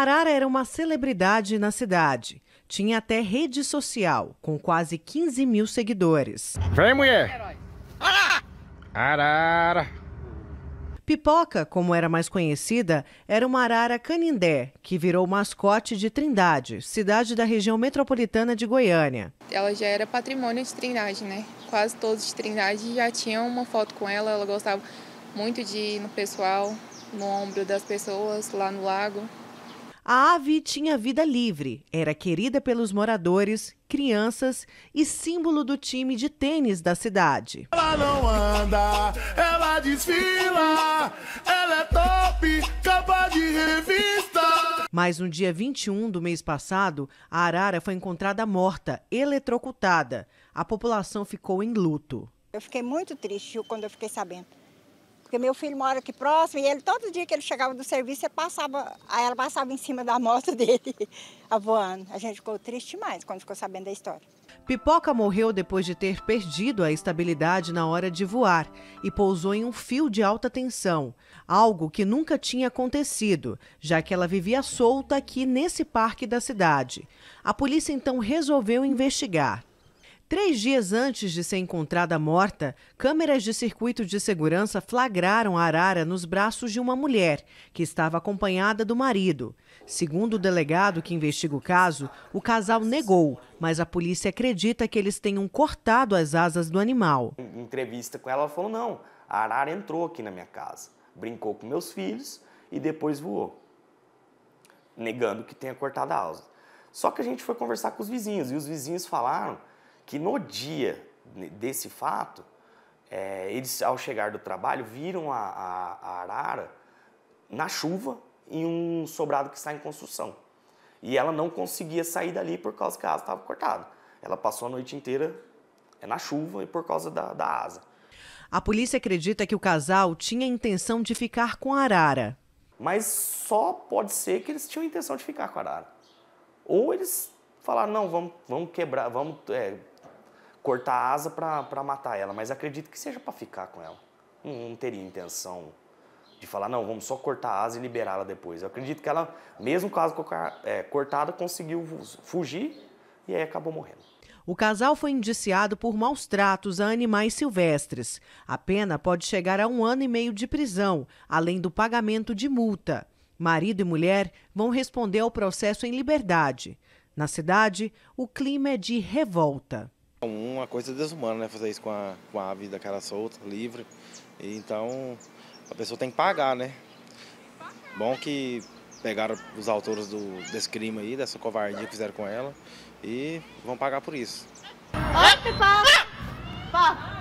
Arara era uma celebridade na cidade. Tinha até rede social, com quase 15 mil seguidores. Vem, mulher! Arara! Pipoca, como era mais conhecida, era uma arara canindé, que virou mascote de Trindade, cidade da região metropolitana de Goiânia. Ela já era patrimônio de Trindade, né? Quase todos de Trindade já tinham uma foto com ela, ela gostava muito de ir no pessoal, no ombro das pessoas, lá no lago. A ave tinha vida livre, era querida pelos moradores, crianças e símbolo do time de tênis da cidade. Ela não anda, ela desfila, ela é top, capa de revista. Mas no dia 21 do mês passado, a arara foi encontrada morta, eletrocutada. A população ficou em luto. Eu fiquei muito triste quando eu fiquei sabendo. Porque meu filho mora aqui próximo e ele, todo dia que ele chegava do serviço, ele passava, ela passava em cima da moto dele, voando. A gente ficou triste demais quando ficou sabendo da história. Pipoca morreu depois de ter perdido a estabilidade na hora de voar e pousou em um fio de alta tensão, algo que nunca tinha acontecido, já que ela vivia solta aqui nesse parque da cidade. A polícia então resolveu investigar. Três dias antes de ser encontrada morta, câmeras de circuito de segurança flagraram a Arara nos braços de uma mulher, que estava acompanhada do marido. Segundo o delegado que investiga o caso, o casal negou, mas a polícia acredita que eles tenham cortado as asas do animal. Em entrevista com ela, ela falou: não, a Arara entrou aqui na minha casa, brincou com meus filhos e depois voou, negando que tenha cortado a asa. Só que a gente foi conversar com os vizinhos e os vizinhos falaram que no dia desse fato, é, eles ao chegar do trabalho viram a, a, a arara na chuva em um sobrado que está em construção. E ela não conseguia sair dali por causa que a asa estava cortada. Ela passou a noite inteira é, na chuva e por causa da, da asa. A polícia acredita que o casal tinha intenção de ficar com a arara. Mas só pode ser que eles tinham intenção de ficar com a arara. Ou eles falaram, não, vamos, vamos quebrar, vamos é, cortar a asa para matar ela, mas acredito que seja para ficar com ela. Não, não, teria intenção de falar, não, vamos só cortar a asa e liberá-la depois. Eu acredito que ela, mesmo caso é, cortada, conseguiu fugir e aí acabou morrendo. O casal foi indiciado por maus tratos a animais silvestres. A pena pode chegar a um ano e meio de prisão, além do pagamento de multa. Marido e mulher vão responder ao processo em liberdade. Na cidade, o clima é de revolta. Uma coisa desumana, né? Fazer isso com a, com a ave da cara solta, livre. E, então a pessoa tem que pagar, né? Bom que pegaram os autores do, desse crime aí, dessa covardia que fizeram com ela. E vão pagar por isso. Oi, pessoal!